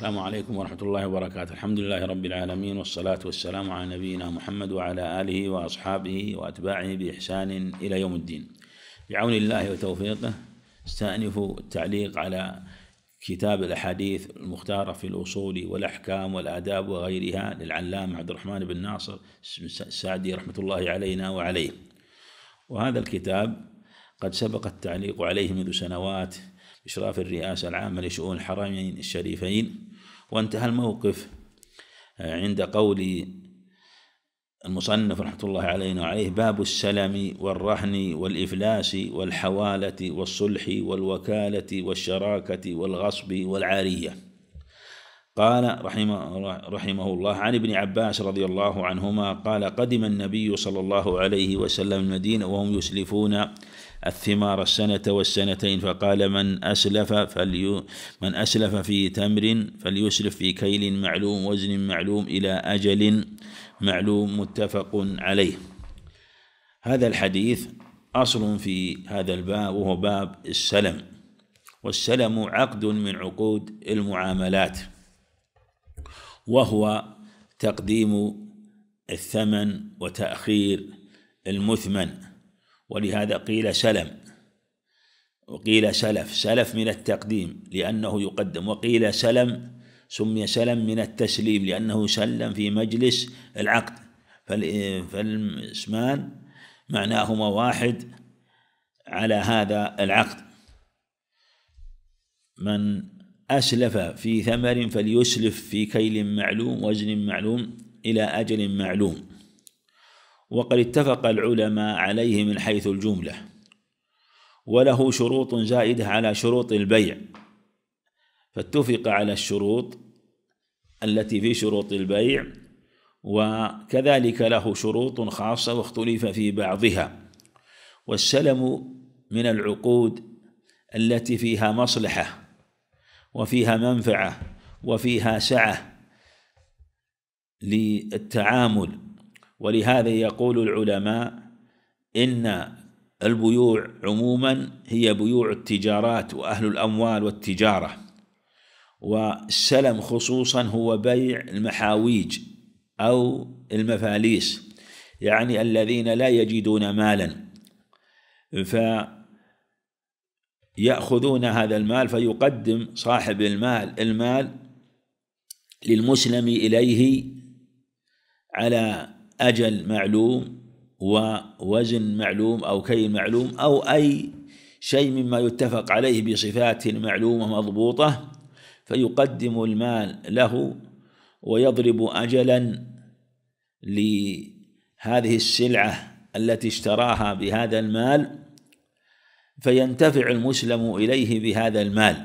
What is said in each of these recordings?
السلام عليكم ورحمة الله وبركاته الحمد لله رب العالمين والصلاة والسلام على نبينا محمد وعلى آله وأصحابه وأتباعه بإحسان إلى يوم الدين بعون الله وتوفيقه استأنف التعليق على كتاب الأحاديث المختارة في الأصول والأحكام والآداب وغيرها للعلامة عبد الرحمن بن ناصر السعدي رحمة الله علينا وعليه وهذا الكتاب قد سبق التعليق عليه منذ سنوات إشراف الرئاسة العامة لشؤون الحرمين الشريفين وانتهى الموقف آه، عند قول المصنف رحمة الله علينا وعليه باب السلم والرهن والإفلاس والحوالة والصلح والوكالة والشراكة والغصب والعارية قال رحمه, رحمه الله عن ابن عباس رضي الله عنهما قال قدم النبي صلى الله عليه وسلم المدينة وهم يسلفون الثمار السنة والسنتين فقال من أسلف فلي من أسلف في تمر فليسلف في كيل معلوم وزن معلوم إلى أجل معلوم متفق عليه هذا الحديث أصل في هذا الباب وهو باب السلم والسلم عقد من عقود المعاملات وهو تقديم الثمن وتأخير المثمن ولهذا قيل سلم وقيل سلف سلف من التقديم لأنه يقدم وقيل سلم سمي سلم من التسليم لأنه سلم في مجلس العقد فالاسمان معناهما واحد على هذا العقد من أسلف في ثمر فليسلف في كيل معلوم وزن معلوم إلى أجل معلوم وقد اتفق العلماء عليه من حيث الجملة وله شروط زائدة على شروط البيع فاتفق على الشروط التي في شروط البيع وكذلك له شروط خاصة واختلف في بعضها والسلم من العقود التي فيها مصلحة وفيها منفعة وفيها سعة للتعامل ولهذا يقول العلماء ان البيوع عموما هي بيوع التجارات واهل الاموال والتجاره والسلم خصوصا هو بيع المحاويج او المفاليس يعني الذين لا يجدون مالا فيأخذون هذا المال فيقدم صاحب المال المال للمسلم إليه على أجل معلوم ووزن معلوم أو كي معلوم أو أي شيء مما يتفق عليه بصفات معلومة مضبوطة فيقدم المال له ويضرب أجلا لهذه السلعة التي اشتراها بهذا المال فينتفع المسلم إليه بهذا المال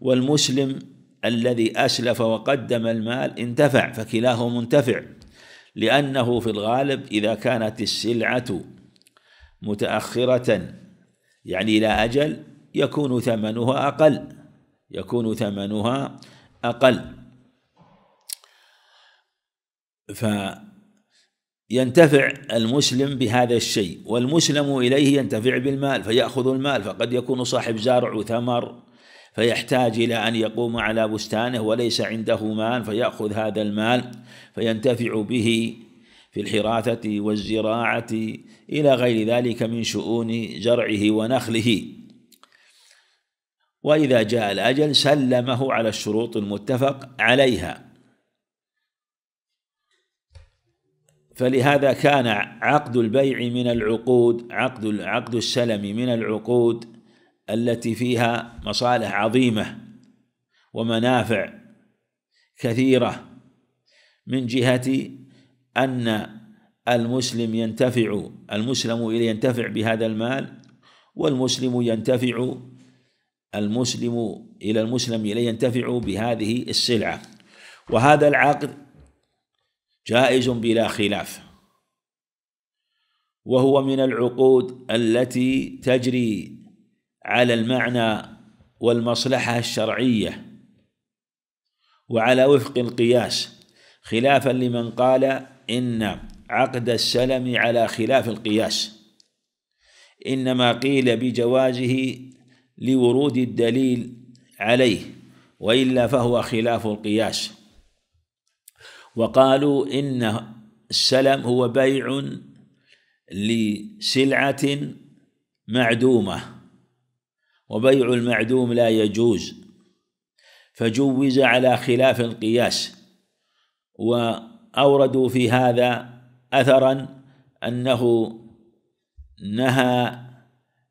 والمسلم الذي أسلف وقدم المال انتفع فكلاهما منتفع لأنه في الغالب إذا كانت السلعة متأخرة يعني إلى أجل يكون ثمنها أقل يكون ثمنها أقل فينتفع المسلم بهذا الشيء والمسلم إليه ينتفع بالمال فيأخذ المال فقد يكون صاحب زرع وثمر فيحتاج إلى أن يقوم على بستانه وليس عنده مال فيأخذ هذا المال فينتفع به في الحراثة والزراعة إلى غير ذلك من شؤون زرعه ونخله وإذا جاء الأجل سلمه على الشروط المتفق عليها فلهذا كان عقد البيع من العقود عقد عقد السلم من العقود التي فيها مصالح عظيمه ومنافع كثيره من جهه ان المسلم ينتفع المسلم ينتفع بهذا المال والمسلم ينتفع المسلم إلى المسلم الى ينتفع بهذه السلعة وهذا العقد جائز بلا خلاف وهو من العقود التي تجري على المعنى والمصلحة الشرعية وعلى وفق القياس خلافا لمن قال إن عقد السلم على خلاف القياس إنما قيل بجوازه لورود الدليل عليه وإلا فهو خلاف القياس وقالوا إن السلم هو بيع لسلعة معدومه وبيع المعدوم لا يجوز فجوز على خلاف القياس واوردوا في هذا اثرا انه نهى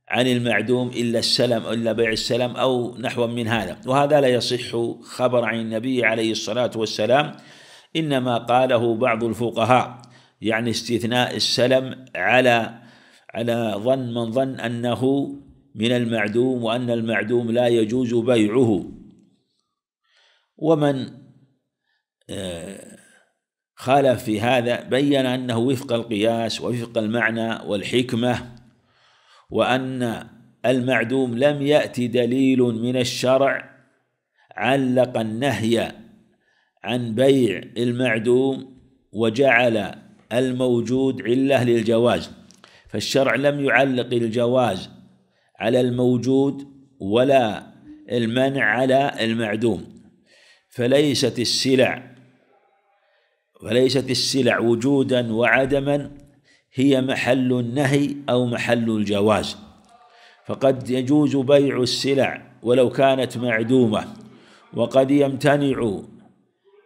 عن المعدوم الا السلم الا بيع السلم او نحو من هذا وهذا لا يصح خبر عن النبي عليه الصلاه والسلام انما قاله بعض الفقهاء يعني استثناء السلم على على ظن من ظن انه من المعدوم وأن المعدوم لا يجوز بيعه ومن آه، خالف في هذا بين أنه وفق القياس ووفق المعنى والحكمة وأن المعدوم لم يأتي دليل من الشرع علق النهي عن بيع المعدوم وجعل الموجود عله للجواز فالشرع لم يعلق الجواز على الموجود ولا المنع على المعدوم فليست السلع وليست السلع وجودا وعدما هي محل النهي او محل الجواز فقد يجوز بيع السلع ولو كانت معدومه وقد يمتنع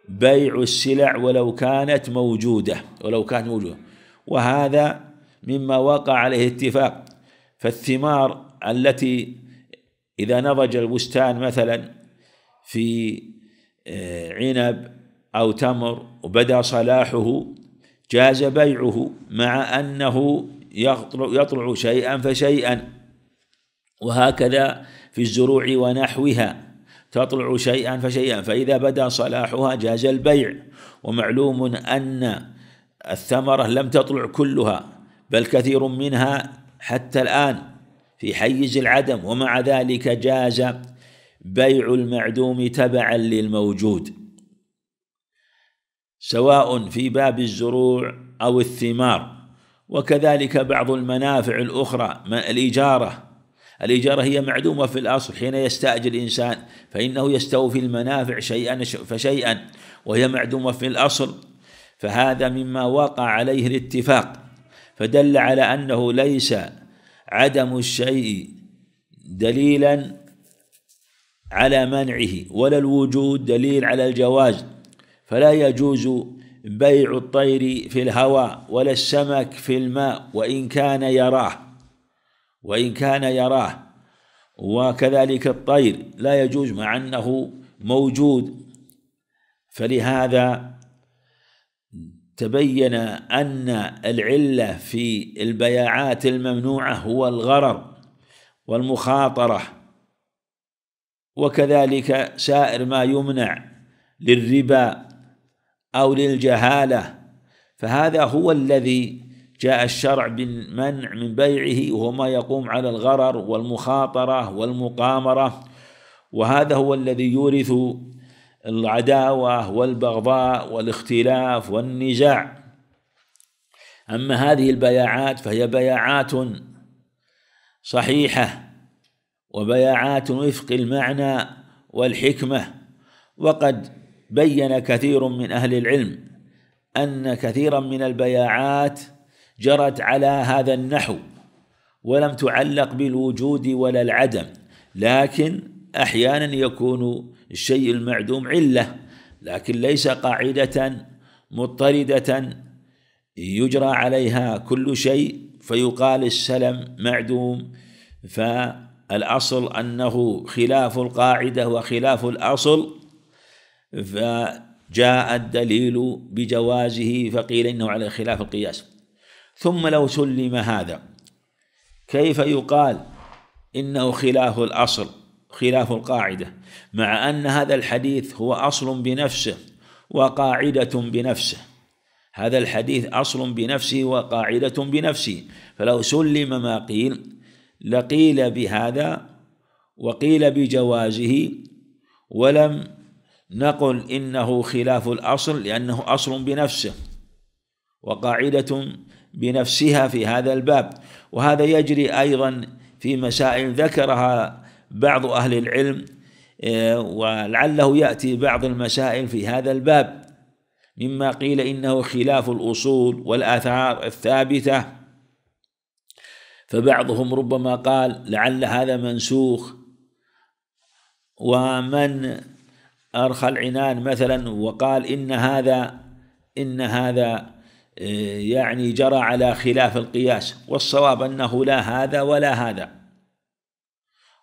بيع السلع ولو كانت موجوده ولو كانت موجوده وهذا مما وقع عليه اتفاق فالثمار التي إذا نضج البستان مثلا في آه، عنب أو تمر وبدا صلاحه جاز بيعه مع أنه يطلع شيئا فشيئا وهكذا في الزروع ونحوها تطلع شيئا فشيئا فإذا بدا صلاحها جاز البيع ومعلوم أن الثمرة لم تطلع كلها بل كثير منها حتى الآن في حيز العدم ومع ذلك جاز بيع المعدوم تبعا للموجود سواء في باب الزروع او الثمار وكذلك بعض المنافع الاخرى ما الاجاره الاجاره هي معدومه في الاصل حين يستاجر الانسان فانه يستوفي المنافع شيئا فشيئا وهي معدومه في الاصل فهذا مما وقع عليه الاتفاق فدل على انه ليس عدم الشيء دليلا على منعه ولا الوجود دليل على الجواز فلا يجوز بيع الطير في الهواء ولا السمك في الماء وإن كان يراه وإن كان يراه وكذلك الطير لا يجوز مع أنه موجود فلهذا تبين ان العله في البياعات الممنوعه هو الغرر والمخاطره وكذلك سائر ما يمنع للربا او للجهاله فهذا هو الذي جاء الشرع بالمنع من بيعه وهو ما يقوم على الغرر والمخاطره والمقامره وهذا هو الذي يورث العداوة والبغضاء والاختلاف والنزاع أما هذه البياعات فهي بياعات صحيحة وبياعات وفق المعنى والحكمة وقد بين كثير من أهل العلم أن كثيرا من البياعات جرت على هذا النحو ولم تعلق بالوجود ولا العدم لكن احيانا يكون الشيء المعدوم عله لكن ليس قاعده مضطرده يجرى عليها كل شيء فيقال السلم معدوم فالاصل انه خلاف القاعده وخلاف الاصل فجاء الدليل بجوازه فقيل انه على خلاف القياس ثم لو سلم هذا كيف يقال انه خلاف الاصل خلاف القاعدة مع أن هذا الحديث هو أصل بنفسه وقاعدة بنفسه هذا الحديث أصل بنفسه وقاعدة بنفسه فلو سلم ما قيل لقيل بهذا وقيل بجوازه ولم نقل إنه خلاف الأصل لأنه أصل بنفسه وقاعدة بنفسها في هذا الباب وهذا يجري أيضا في مسائل ذكرها بعض أهل العلم آه، ولعله يأتي بعض المسائل في هذا الباب مما قيل إنه خلاف الأصول والآثار الثابتة فبعضهم ربما قال لعل هذا منسوخ ومن أرخى العنان مثلا وقال إن هذا إن هذا آه، يعني جرى على خلاف القياس والصواب أنه لا هذا ولا هذا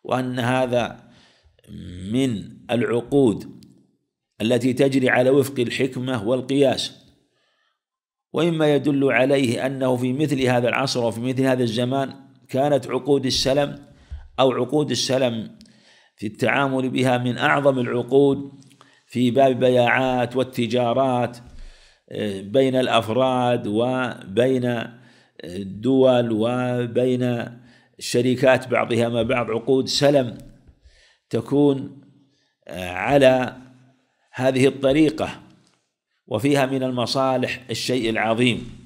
وأن هذا من العقود التي تجري على وفق الحكمة والقياس وإما يدل عليه أنه في مثل هذا العصر وفي مثل هذا الزمان كانت عقود السلم أو عقود السلم في التعامل بها من أعظم العقود في باب البياعات والتجارات بين الأفراد وبين الدول وبين الشركات بعضها مع بعض عقود سلم تكون آه، على هذه الطريقة وفيها من المصالح الشيء العظيم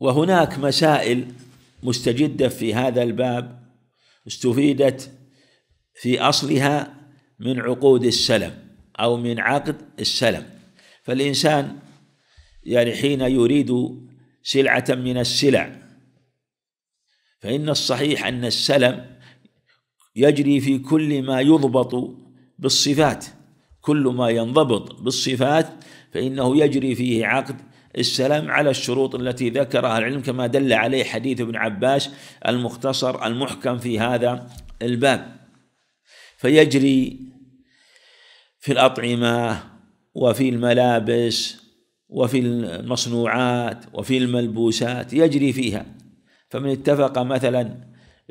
وهناك مسائل مستجدة في هذا الباب استفيدت في أصلها من عقود السلم أو من عقد السلم فالإنسان يعني حين يريد سلعة من السلع فإن الصحيح أن السلم يجري في كل ما يضبط بالصفات كل ما ينضبط بالصفات فإنه يجري فيه عقد السلام على الشروط التي ذكرها العلم كما دل عليه حديث ابن عباس المختصر المحكم في هذا الباب فيجري في الأطعمة وفي الملابس وفي المصنوعات وفي الملبوسات يجري فيها فمن اتفق مثلا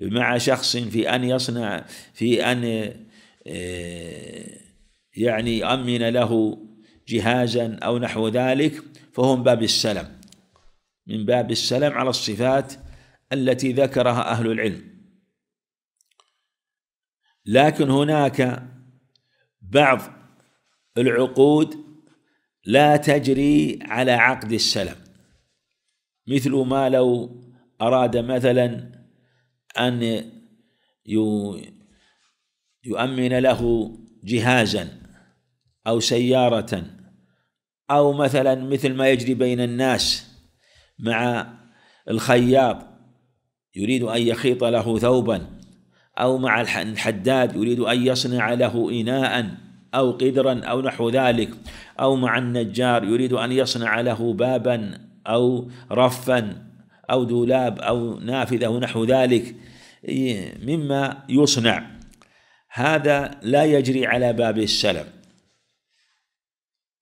مع شخص في أن يصنع في أن آه، يعني يؤمن له جهازا أو نحو ذلك فهو من باب السلم من باب السلم على الصفات التي ذكرها أهل العلم لكن هناك بعض العقود لا تجري على عقد السلم مثل ما لو أراد مثلا أن يؤمن له جهازا أو سيارة أو مثلا مثل ما يجري بين الناس مع الخياط يريد أن يخيط له ثوبا أو مع الحداد يريد أن يصنع له إناء أو قدرا أو نحو ذلك أو مع النجار يريد أن يصنع له بابا أو رفا أو دولاب أو نافذة ونحو ذلك مما يصنع هذا لا يجري على باب السلم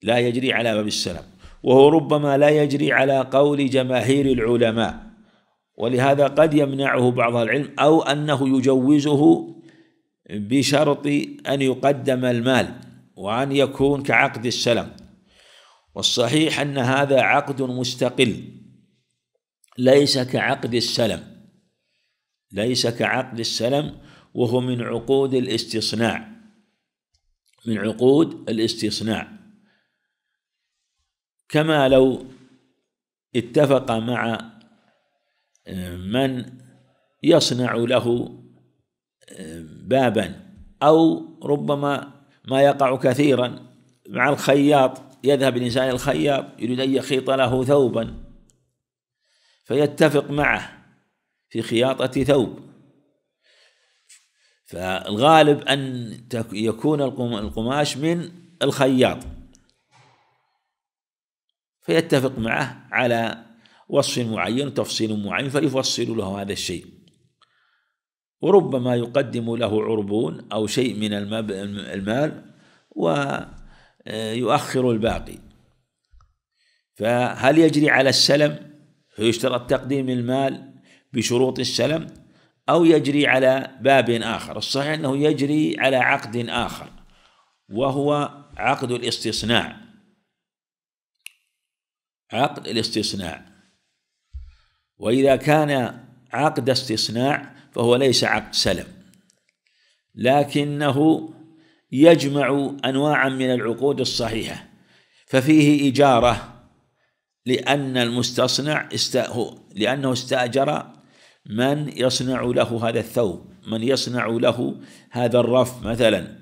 لا يجري على باب السلم وهو ربما لا يجري على قول جماهير العلماء ولهذا قد يمنعه بعض العلم أو أنه يجوزه بشرط أن يقدم المال وأن يكون كعقد السلم والصحيح أن هذا عقد مستقل ليس كعقد السلم ليس كعقد السلم وهو من عقود الاستصناع من عقود الاستصناع كما لو اتفق مع آه، من يصنع له آه، بابا او ربما ما يقع كثيرا مع الخياط يذهب الانسان الخياط يريد ان يخيط له ثوبا فيتفق معه في خياطة ثوب فالغالب أن يكون القماش من الخياط فيتفق معه على وصف معين تفصيل معين فيفصل له هذا الشيء وربما يقدم له عربون أو شيء من المال ويؤخر الباقي فهل يجري على السلم فيشترط تقديم المال بشروط السلم أو يجري على باب آخر الصحيح أنه يجري على عقد آخر وهو عقد الاستصناع عقد الاستصناع وإذا كان عقد استصناع فهو ليس عقد سلم لكنه يجمع أنواعا من العقود الصحيحة ففيه إجارة لأن المستصنع استأهو لأنه استأجر من يصنع له هذا الثوب من يصنع له هذا الرف مثلا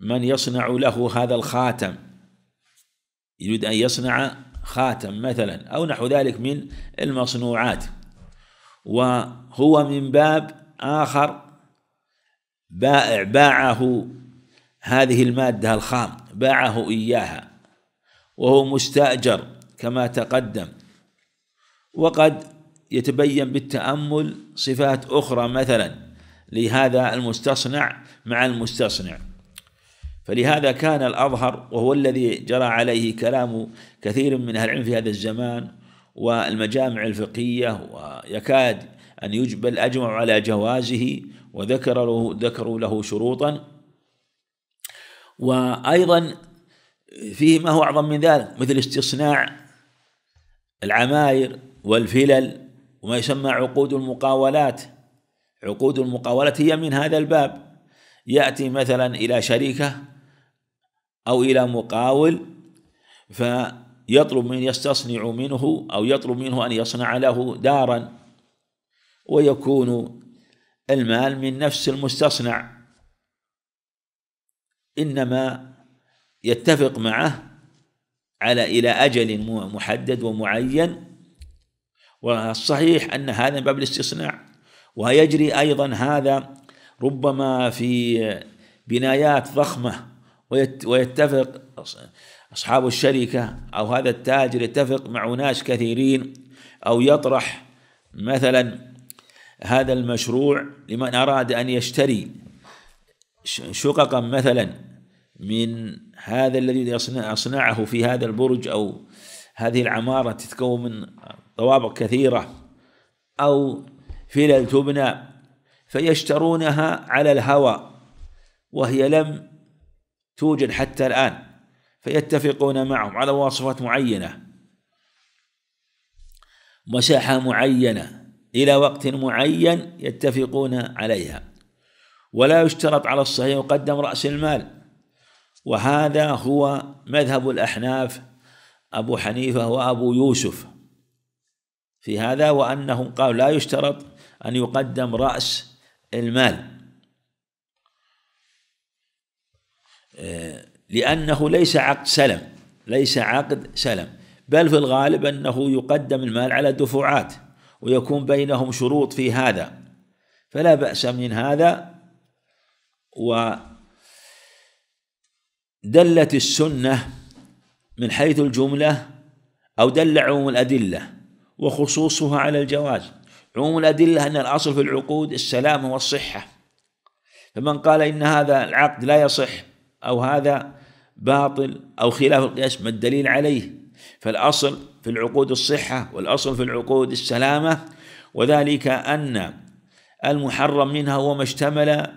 من يصنع له هذا الخاتم يريد أن يصنع خاتم مثلا أو نحو ذلك من المصنوعات وهو من باب آخر بائع باعه هذه المادة الخام باعه إياها وهو مستأجر كما تقدم وقد يتبين بالتأمل صفات أخرى مثلا لهذا المستصنع مع المستصنع فلهذا كان الأظهر وهو الذي جرى عليه كلام كثير من أهل العلم في هذا الزمان والمجامع الفقهية ويكاد أن يجبل أجمع على جوازه وذكر له ذكروا له شروطا وأيضا فيه ما هو أعظم من ذلك مثل استصناع العماير والفلل وما يسمى عقود المقاولات عقود المقاولات هي من هذا الباب يأتي مثلا إلى شركة أو إلى مقاول فيطلب من يستصنع منه أو يطلب منه أن يصنع له دارا ويكون المال من نفس المستصنع إنما يتفق معه على إلى أجل محدد ومعين والصحيح أن هذا من باب الاستصناع ويجري أيضا هذا ربما في بنايات ضخمة ويتفق أصحاب الشركة أو هذا التاجر يتفق مع أناس كثيرين أو يطرح مثلا هذا المشروع لمن أراد أن يشتري شققا مثلا من هذا الذي أصنعه في هذا البرج أو هذه العمارة تتكون من طوابق كثيرة أو فلل تبنى فيشترونها على الهوى وهي لم توجد حتى الآن فيتفقون معهم على مواصفات معينة مساحة معينة إلى وقت معين يتفقون عليها ولا يشترط على الصحيح يقدم رأس المال وهذا هو مذهب الأحناف أبو حنيفة وأبو يوسف في هذا وأنهم قالوا لا يشترط أن يقدم رأس المال آه، لأنه ليس عقد سلم ليس عقد سلم بل في الغالب أنه يقدم المال على دفعات ويكون بينهم شروط في هذا فلا بأس من هذا و دلت السنه من حيث الجمله او دل عموم الادله وخصوصها على الجواز عموم الادله ان الاصل في العقود السلامه والصحه فمن قال ان هذا العقد لا يصح او هذا باطل او خلاف القياس ما الدليل عليه فالاصل في العقود الصحه والاصل في العقود السلامه وذلك ان المحرم منها هو ما اشتمل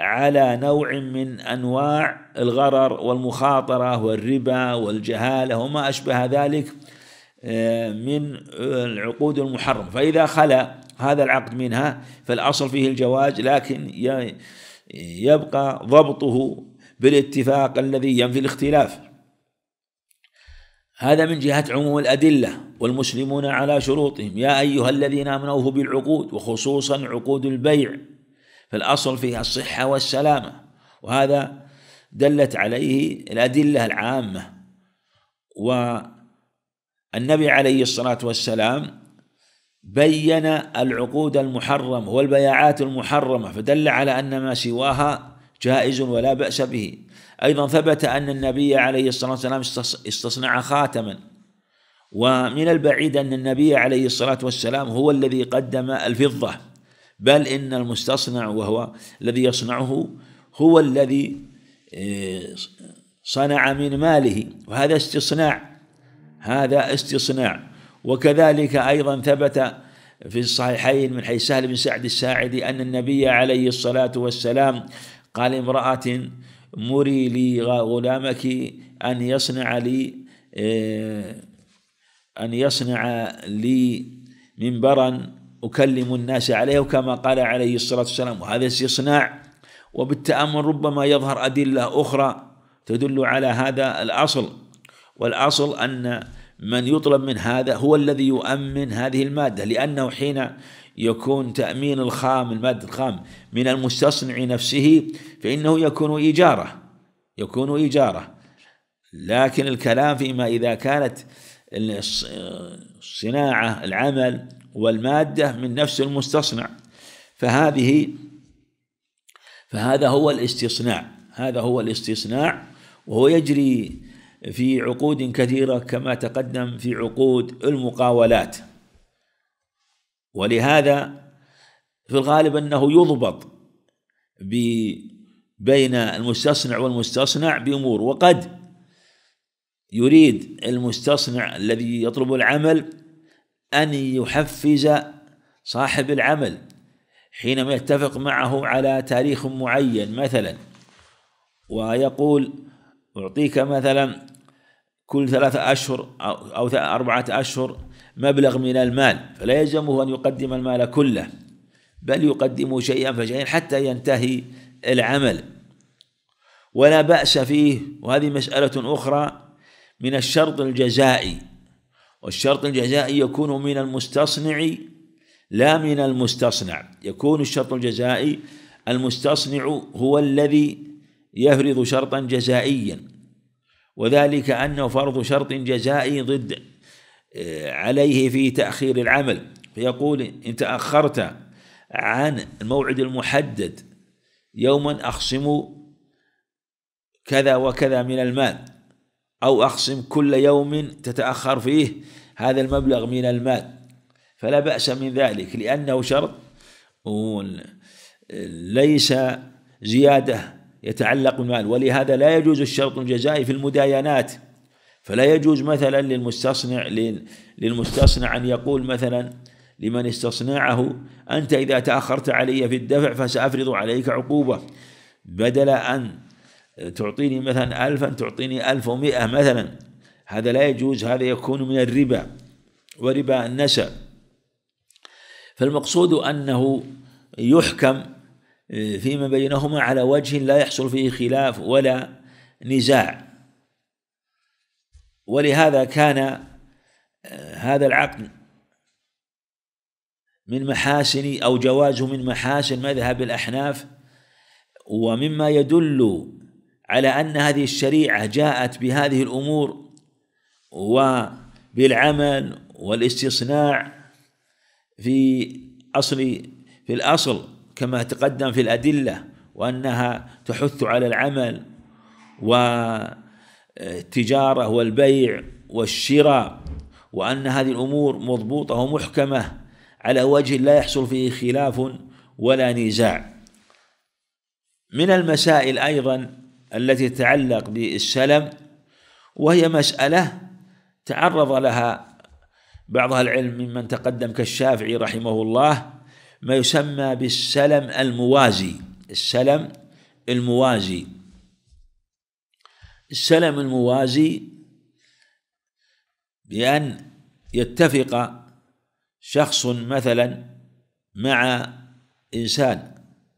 على نوع من انواع الغرر والمخاطره والربا والجهاله وما اشبه ذلك آه، من آه، العقود المحرمه فاذا خلا هذا العقد منها فالاصل فيه الجواج لكن يبقى ضبطه بالاتفاق الذي ينفي الاختلاف هذا من جهة عموم الأدلة والمسلمون على شروطهم يا أيها الذين آمنوا بالعقود وخصوصا عقود البيع فالأصل فيها الصحة والسلامة وهذا دلت عليه الأدلة العامة والنبي عليه الصلاة والسلام بين العقود المحرمة والبيعات المحرمة فدل على أن ما سواها جائز ولا بأس به أيضا ثبت أن النبي عليه الصلاة والسلام استصنع خاتما ومن البعيد أن النبي عليه الصلاة والسلام هو الذي قدم الفضة بل إن المستصنع وهو الذي يصنعه هو الذي آه، صنع من ماله وهذا استصناع هذا استصناع وكذلك أيضا ثبت في الصحيحين من حيث سهل بن سعد الساعدي أن النبي عليه الصلاة والسلام قال امرأة مري لي غلامك أن يصنع لي آه، أن يصنع لي منبرا أكلم الناس عليه كما قال عليه الصلاة والسلام وهذا استصناع وبالتأمل ربما يظهر أدلة أخرى تدل على هذا الأصل والأصل أن من يطلب من هذا هو الذي يؤمن هذه المادة لأنه حين يكون تأمين الخام المادة الخام من المستصنع نفسه فإنه يكون إيجارة يكون إيجارة لكن الكلام فيما إذا كانت الصناعة العمل والمادة من نفس المستصنع فهذه فهذا هو الاستصناع هذا هو الاستصناع وهو يجري في عقود كثيرة كما تقدم في عقود المقاولات ولهذا في الغالب أنه يضبط بين المستصنع والمستصنع بأمور وقد يريد المستصنع الذي يطلب العمل أن يحفز صاحب العمل حينما يتفق معه على تاريخ معين مثلا ويقول أعطيك مثلا كل ثلاثة أشهر أو أربعة أشهر مبلغ من المال فلا يلزمه أن يقدم المال كله بل يقدم شيئا فشيئا حتى ينتهي العمل ولا بأس فيه وهذه مسألة أخرى من الشرط الجزائي والشرط الجزائي يكون من المستصنع لا من المستصنع يكون الشرط الجزائي المستصنع هو الذي يفرض شرطا جزائيا وذلك انه فرض شرط جزائي ضد آه، عليه في تاخير العمل فيقول ان تاخرت عن الموعد المحدد يوما اخصم كذا وكذا من المال أو أقسم كل يوم تتأخر فيه هذا المبلغ من المال فلا بأس من ذلك لأنه شرط ليس زيادة يتعلق بالمال ولهذا لا يجوز الشرط الجزائي في المداينات فلا يجوز مثلا للمستصنع للمستصنع أن يقول مثلا لمن استصنعه أنت إذا تأخرت علي في الدفع فسأفرض عليك عقوبة بدل أن تعطيني مثلا ألفا تعطيني ألف ومئة مثلا هذا لا يجوز هذا يكون من الربا وربا النسب فالمقصود أنه يحكم آه، فيما بينهما على وجه لا يحصل فيه خلاف ولا نزاع ولهذا كان آه، هذا العقد من محاسن أو جوازه من محاسن مذهب الأحناف ومما يدل على ان هذه الشريعه جاءت بهذه الامور وبالعمل والاستصناع في اصل في الاصل كما تقدم في الادله وانها تحث على العمل والتجاره والبيع والشراء وان هذه الامور مضبوطه ومحكمه على وجه لا يحصل فيه خلاف ولا نزاع من المسائل ايضا التي تتعلق بالشلم وهي مسألة تعرض لها بعض العلم ممن تقدم كالشافعي رحمه الله ما يسمى بالسلم الموازي السلم الموازي السلم الموازي بأن يتفق شخص مثلا مع إنسان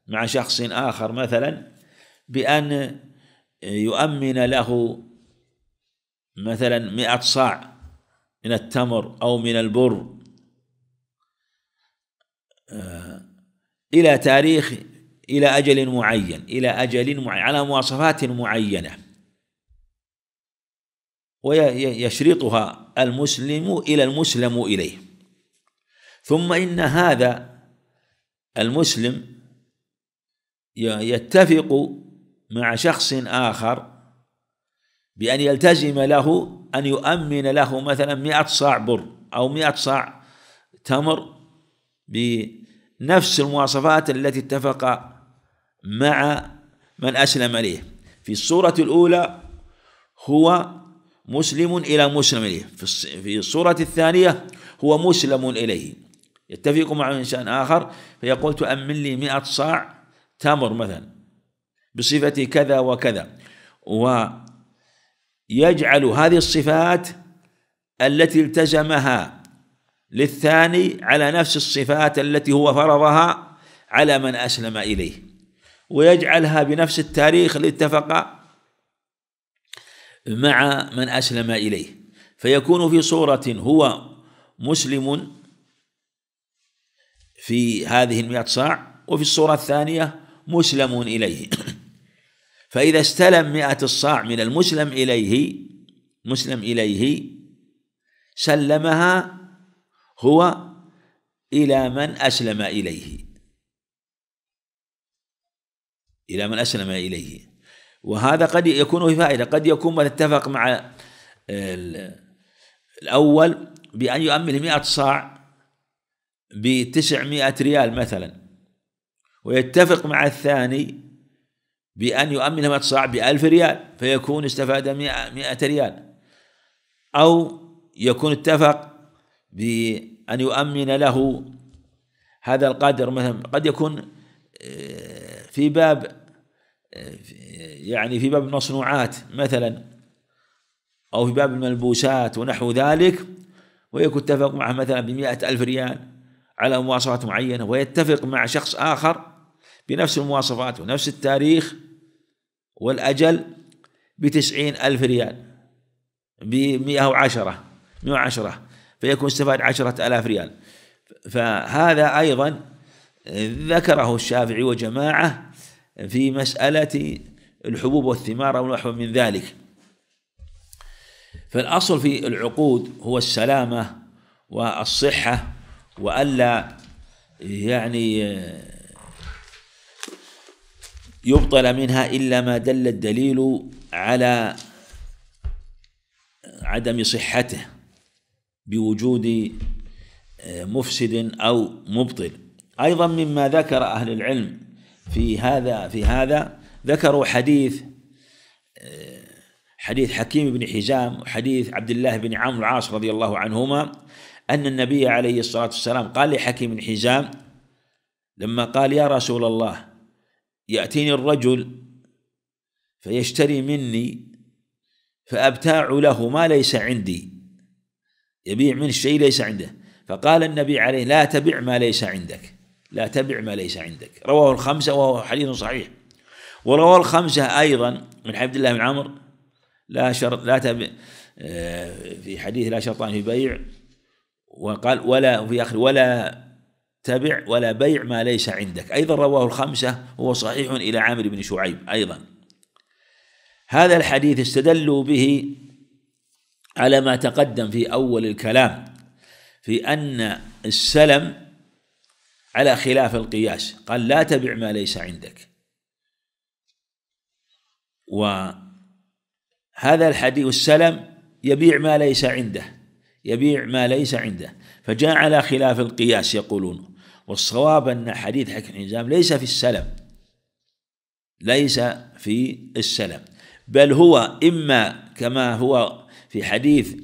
مع شخص آخر مثلا بأن يؤمن له مثلا مئة صاع من التمر أو من البر آه، إلى تاريخ إلى أجل معين إلى أجل معين على مواصفات معينة ويشرطها المسلم إلى المسلم إليه ثم إن هذا المسلم يتفق مع شخص آخر بأن يلتزم له أن يؤمن له مثلا مئة صاع بر أو مئة صاع تمر بنفس المواصفات التي اتفق مع من أسلم إليه في الصورة الأولى هو مسلم إلى مسلم إليه في الصورة الثانية هو مسلم إليه يتفق مع إنسان آخر فيقول تؤمن لي مئة صاع تمر مثلا بصفة كذا وكذا ويجعل هذه الصفات التي التزمها للثاني على نفس الصفات التي هو فرضها على من أسلم إليه ويجعلها بنفس التاريخ اللي اتفق مع من أسلم إليه فيكون في صورة هو مسلم في هذه المئة صاع وفي الصورة الثانية مسلم إليه فإذا استلم مئة الصاع من المسلم إليه مسلم إليه سلمها هو إلى من أسلم إليه إلى من أسلم إليه وهذا قد يكون في فائدة قد يكون من اتفق مع الأول بأن يؤمن مئة صاع بتسعمائة ريال مثلا ويتفق مع الثاني بأن يؤمن 100 صاع بألف ريال فيكون استفاد 100 ريال أو يكون اتفق بأن يؤمن له هذا القدر مثلا قد يكون آه، في باب آه، يعني في باب المصنوعات مثلا أو في باب الملبوسات ونحو ذلك ويكون اتفق معه مثلا بمئة ألف ريال على مواصفات معينة ويتفق مع شخص آخر بنفس المواصفات ونفس التاريخ والأجل بتسعين ألف ريال بمئة وعشرة مئة وعشرة فيكون استفاد عشرة ألاف ريال فهذا أيضا ذكره الشافعي وجماعة في مسألة الحبوب والثمار أو نحو من ذلك فالأصل في العقود هو السلامة والصحة وألا يعني يبطل منها إلا ما دل الدليل على عدم صحته بوجود آه، مفسد أو مبطل أيضا مما ذكر أهل العلم في هذا في هذا ذكروا حديث آه، حديث حكيم بن حزام وحديث عبد الله بن عمرو العاص رضي الله عنهما أن النبي عليه الصلاة والسلام قال لحكيم بن حزام لما قال يا رسول الله يأتيني الرجل فيشتري مني فأبتاع له ما ليس عندي يبيع من شيء ليس عنده فقال النبي عليه لا تبع ما ليس عندك لا تبع ما ليس عندك رواه الخمسة وهو حديث صحيح ورواه الخمسة أيضا من عبد الله بن عمرو لا شرط لا تبع آه، في حديث لا شرطان في بيع وقال ولا في آخر ولا تبع ولا بيع ما ليس عندك أيضا رواه الخمسة هو صحيح إلى عامر بن شعيب أيضا هذا الحديث استدلوا به على ما تقدم في أول الكلام في أن السلم على خلاف القياس قال لا تبع ما ليس عندك وهذا الحديث السلم يبيع ما ليس عنده يبيع ما ليس عنده فجاء على خلاف القياس يقولون والصواب أن حديث حكم الحزام ليس في السلم ليس في السلم بل هو إما كما هو في حديث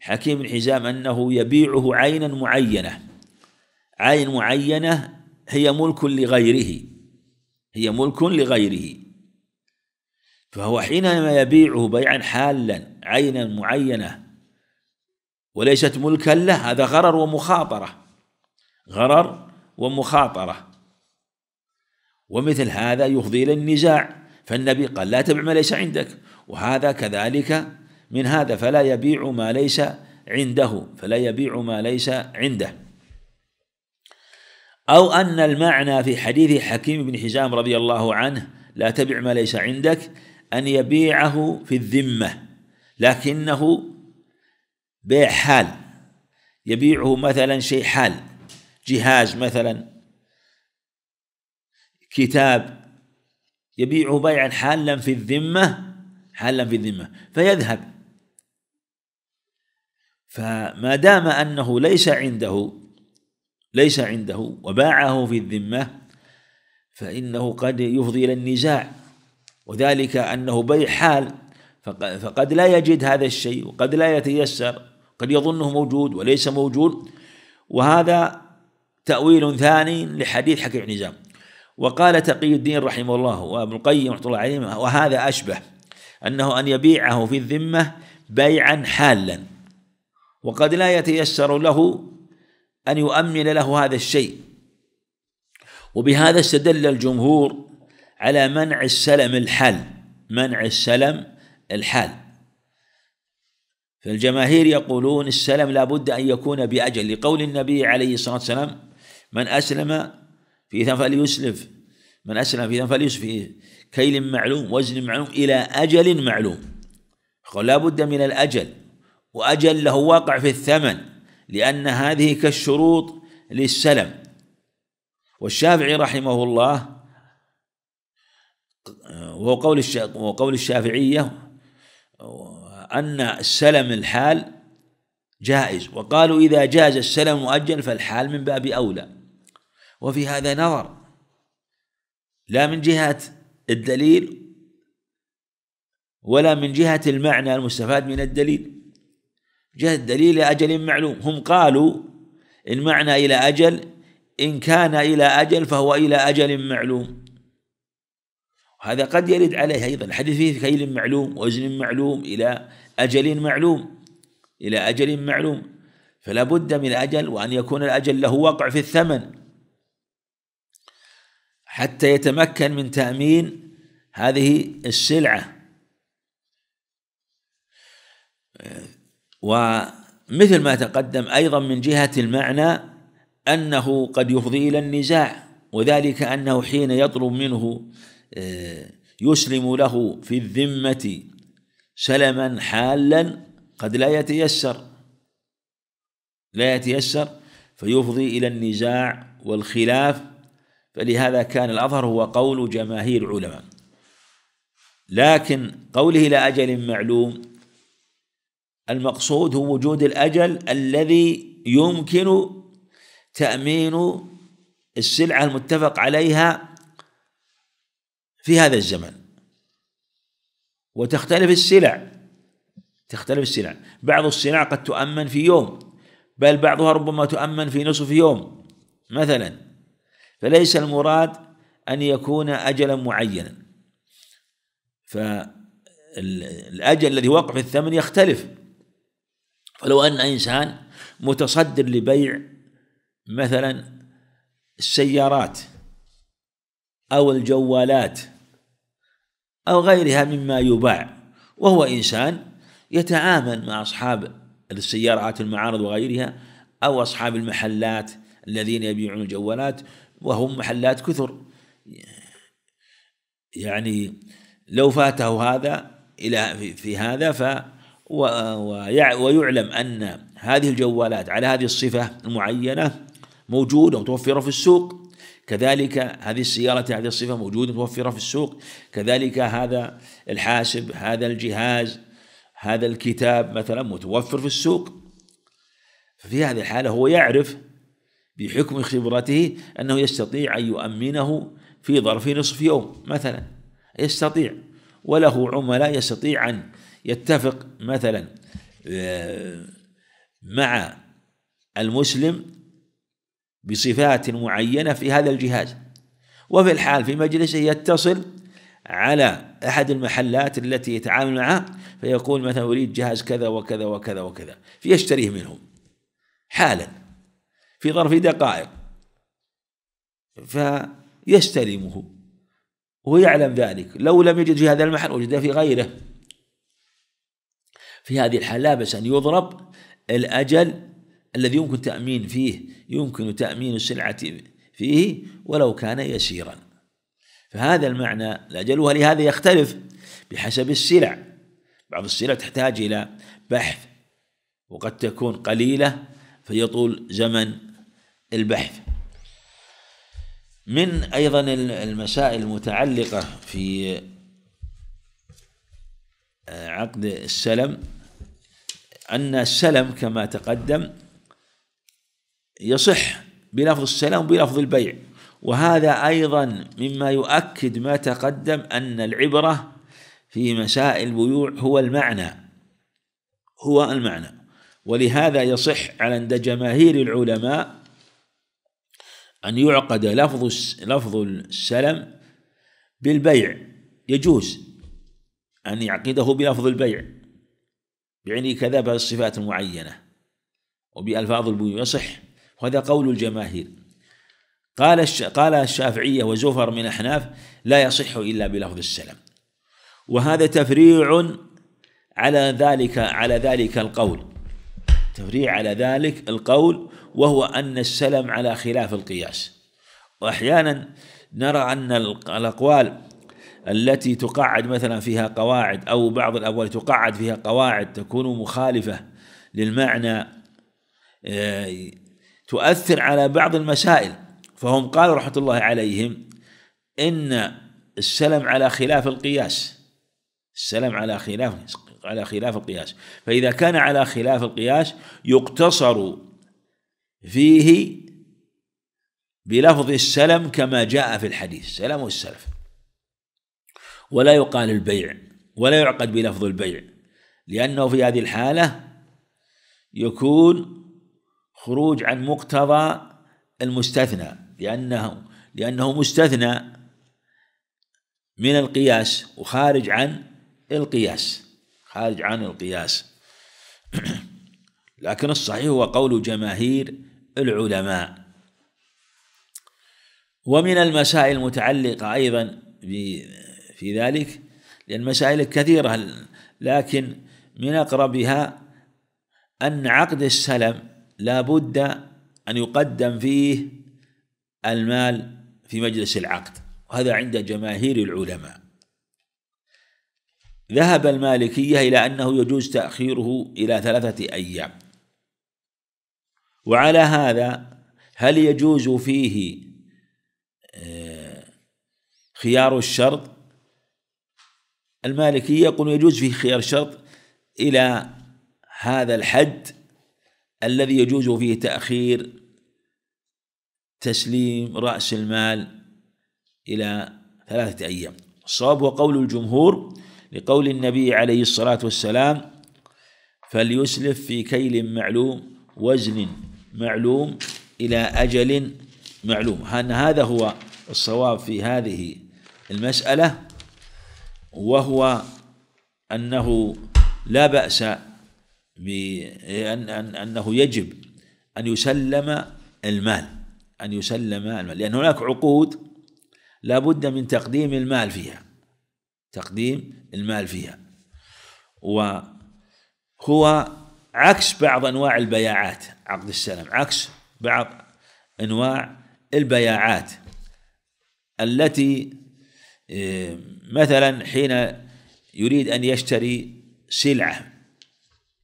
حكيم الحزام أنه يبيعه عينا معينة عين معينة هي ملك لغيره هي ملك لغيره فهو حينما يبيعه بيعا حالا عينا معينة وليست ملكا له هذا غرر ومخاطرة غرر ومخاطرة ومثل هذا يفضي إلى النزاع فالنبي قال لا تبع ما ليس عندك وهذا كذلك من هذا فلا يبيع ما ليس عنده فلا يبيع ما ليس عنده أو أن المعنى في حديث حكيم بن حزام رضي الله عنه لا تبع ما ليس عندك أن يبيعه في الذمة لكنه بيع حال يبيعه مثلا شيء حال جهاز مثلا كتاب يبيعه بيعا حالا في الذمة حالا في الذمة فيذهب فما دام أنه ليس عنده ليس عنده وباعه في الذمة فإنه قد يفضي إلى النزاع وذلك أنه بيع حال فقد لا يجد هذا الشيء وقد لا يتيسر قد يظنه موجود وليس موجود وهذا تأويل ثاني لحديث حكي بن حزام وقال تقي الدين رحمه الله وابن القيم رحمه الله عليه وهذا أشبه أنه أن يبيعه في الذمة بيعا حالا وقد لا يتيسر له أن يؤمن له هذا الشيء وبهذا استدل الجمهور على منع السلم الحال منع السلم الحال فالجماهير يقولون السلم لا بد أن يكون بأجل لقول النبي عليه الصلاة والسلام من أسلم في ذنب فليسلف من أسلم في ذنب فليسلف في كيل معلوم وزن معلوم إلى أجل معلوم لا بد من الأجل وأجل له واقع في الثمن لأن هذه كالشروط للسلم والشافعي رحمه الله وهو قول وقول الشافعية أن السلم الحال جائز وقالوا إذا جاز السلم مؤجل فالحال من باب أولى وفي هذا نظر لا من جهة الدليل ولا من جهة المعنى المستفاد من الدليل جهة الدليل إلى أجل معلوم هم قالوا المعنى إلى أجل إن كان إلى أجل فهو إلى أجل معلوم هذا قد يرد عليه أيضا الحديث فيه كيل معلوم وزن معلوم إلى أجل معلوم إلى أجل معلوم فلا بد من أجل وأن يكون الأجل له وقع في الثمن حتى يتمكن من تأمين هذه السلعة ومثل ما تقدم أيضا من جهة المعنى أنه قد يفضي إلى النزاع وذلك أنه حين يطلب منه آه، يسلم له في الذمة سلما حالا قد لا يتيسر لا يتيسر فيفضي إلى النزاع والخلاف فلهذا كان الأظهر هو قول جماهير العلماء لكن قوله إلى أجل معلوم المقصود هو وجود الأجل الذي يمكن تأمين السلعة المتفق عليها في هذا الزمن وتختلف السلع تختلف السلع بعض السلع قد تؤمن في يوم بل بعضها ربما تؤمن في نصف يوم مثلا فليس المراد أن يكون أجلا معينا فالأجل الذي وقع في الثمن يختلف فلو أن إنسان متصدر لبيع مثلا السيارات أو الجوالات أو غيرها مما يباع وهو إنسان يتعامل مع أصحاب السيارات المعارض وغيرها أو أصحاب المحلات الذين يبيعون الجوالات وهم محلات كثر يعني لو فاته هذا إلى في هذا ف ويعلم أن هذه الجوالات على هذه الصفة المعينة موجودة متوفرة في السوق كذلك هذه السيارة هذه الصفة موجودة متوفرة في السوق كذلك هذا الحاسب هذا الجهاز هذا الكتاب مثلا متوفر في السوق في هذه الحالة هو يعرف بحكم خبرته أنه يستطيع أن يؤمنه في ظرف نصف يوم مثلا يستطيع وله عملاء يستطيع أن يتفق مثلا آه، مع المسلم بصفات معينة في هذا الجهاز وفي الحال في مجلسه يتصل على أحد المحلات التي يتعامل معها فيقول مثلا أريد جهاز كذا وكذا وكذا وكذا فيشتريه منهم حالا في ظرف دقائق فيستلمه ويعلم ذلك لو لم يجد في هذا المحل وجد في غيره في هذه الحال لا بس أن يضرب الأجل الذي يمكن تأمين فيه يمكن تأمين السلعة فيه ولو كان يسيرا فهذا المعنى الأجل ولهذا يختلف بحسب السلع بعض السلع تحتاج إلى بحث وقد تكون قليلة فيطول زمن البحث من أيضا المسائل المتعلقة في آه، عقد السلم أن السلم كما تقدم يصح بلفظ السلام وبلفظ البيع وهذا أيضا مما يؤكد ما تقدم أن العبرة في مسائل البيوع هو المعنى هو المعنى ولهذا يصح عند جماهير العلماء أن يعقد لفظ لفظ السلم بالبيع يجوز أن يعقده بلفظ البيع يعني كذا بالصفات المعينة وبألفاظ البيوع يصح وهذا قول الجماهير قال قال الشافعية وزفر من أحناف لا يصح إلا بلفظ السلم وهذا تفريع على ذلك على ذلك القول تفريع على ذلك القول وهو أن السلم على خلاف القياس وأحيانا نرى أن الأقوال التي تقعد مثلا فيها قواعد أو بعض الأقوال تقعد فيها قواعد تكون مخالفة للمعنى آه، تؤثر على بعض المسائل فهم قالوا رحمة الله عليهم إن السلم على خلاف القياس السلم على خلاف على خلاف القياس فإذا كان على خلاف القياس يقتصر فيه بلفظ السلم كما جاء في الحديث سلم السلف ولا يقال البيع ولا يعقد بلفظ البيع لأنه في هذه الحالة يكون خروج عن مقتضى المستثنى لأنه لأنه مستثنى من القياس وخارج عن القياس خارج عن القياس لكن الصحيح هو قول جماهير العلماء ومن المسائل المتعلقة أيضا في ذلك لأن مسائل كثيرة لكن من أقربها أن عقد السلم لا بد أن يقدم فيه المال في مجلس العقد وهذا عند جماهير العلماء ذهب المالكية إلى أنه يجوز تأخيره إلى ثلاثة أيام وعلى هذا هل يجوز فيه آه، خيار الشرط المالكية يقول يجوز فيه خيار الشرط إلى هذا الحد الذي يجوز فيه تأخير تسليم رأس المال إلى ثلاثة أيام الصواب هو قول الجمهور لقول النبي عليه الصلاة والسلام فليسلف في كيل معلوم وزن معلوم إلى أجل معلوم أن هذا هو الصواب في هذه المسألة وهو أنه لا بأس بأن أن أنه يجب أن يسلم المال أن يسلم المال لأن هناك عقود لا بد من تقديم المال فيها تقديم المال فيها وهو عكس بعض انواع البياعات عقد السلم عكس بعض انواع البياعات التي آه، مثلا حين يريد ان يشتري سلعه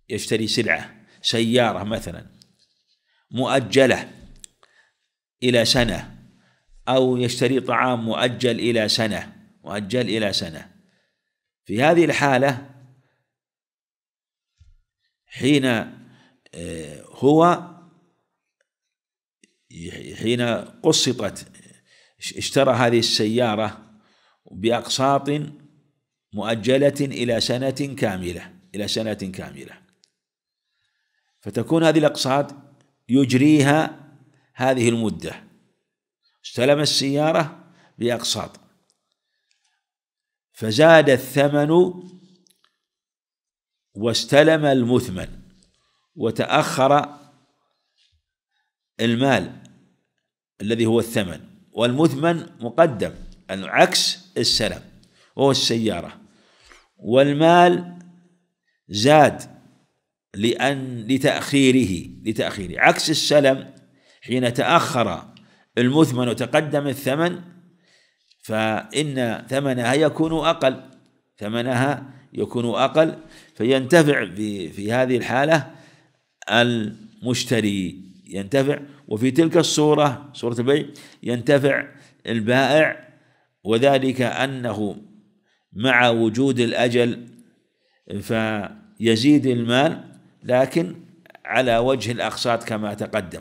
يشتري سلعه سياره مثلا مؤجله الى سنه او يشتري طعام مؤجل الى سنه مؤجل الى سنه في هذه الحاله حين آه، هو حين قسطت اشترى هذه السيارة بأقساط مؤجلة إلى سنة كاملة إلى سنة كاملة فتكون هذه الأقساط يجريها هذه المدة استلم السيارة بأقساط فزاد الثمن واستلم المثمن وتأخر المال الذي هو الثمن والمثمن مقدم عكس السلم وهو السيارة والمال زاد لأن لتأخيره لتأخيره عكس السلم حين تأخر المثمن وتقدم الثمن فإن ثمنها يكون أقل ثمنها يكون أقل فينتفع في, في هذه الحالة المشتري ينتفع وفي تلك الصورة صورة البيع ينتفع البائع وذلك أنه مع وجود الأجل فيزيد المال لكن على وجه الأقساط كما تقدم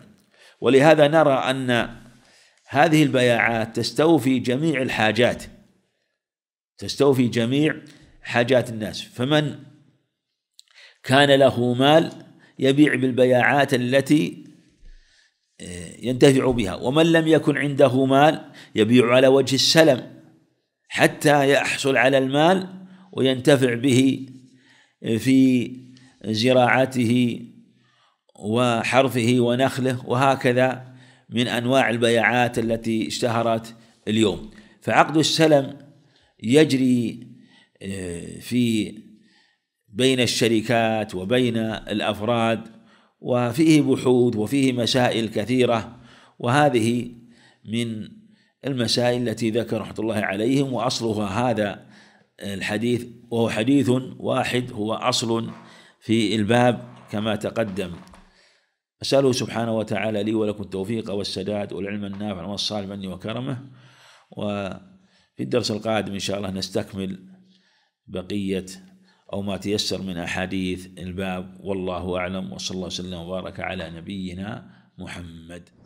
ولهذا نرى أن هذه البياعات تستوفي جميع الحاجات تستوفي جميع حاجات الناس فمن كان له مال يبيع بالبياعات التي آه، ينتفع بها ومن لم يكن عنده مال يبيع على وجه السلم حتى يحصل على المال وينتفع به آه، في زراعته وحرثه ونخله وهكذا من انواع البيعات التي اشتهرت اليوم فعقد السلم يجري آه، في بين الشركات وبين الافراد وفيه بحوث وفيه مسائل كثيره وهذه من المسائل التي ذكر رحمه الله عليهم واصلها هذا الحديث وهو حديث واحد هو اصل في الباب كما تقدم أسأله سبحانه وتعالى لي ولكم التوفيق والسداد والعلم النافع والصالح مني وكرمه وفي الدرس القادم إن شاء الله نستكمل بقية أو ما تيسر من أحاديث الباب والله أعلم وصلى الله وسلم وبارك على نبينا محمد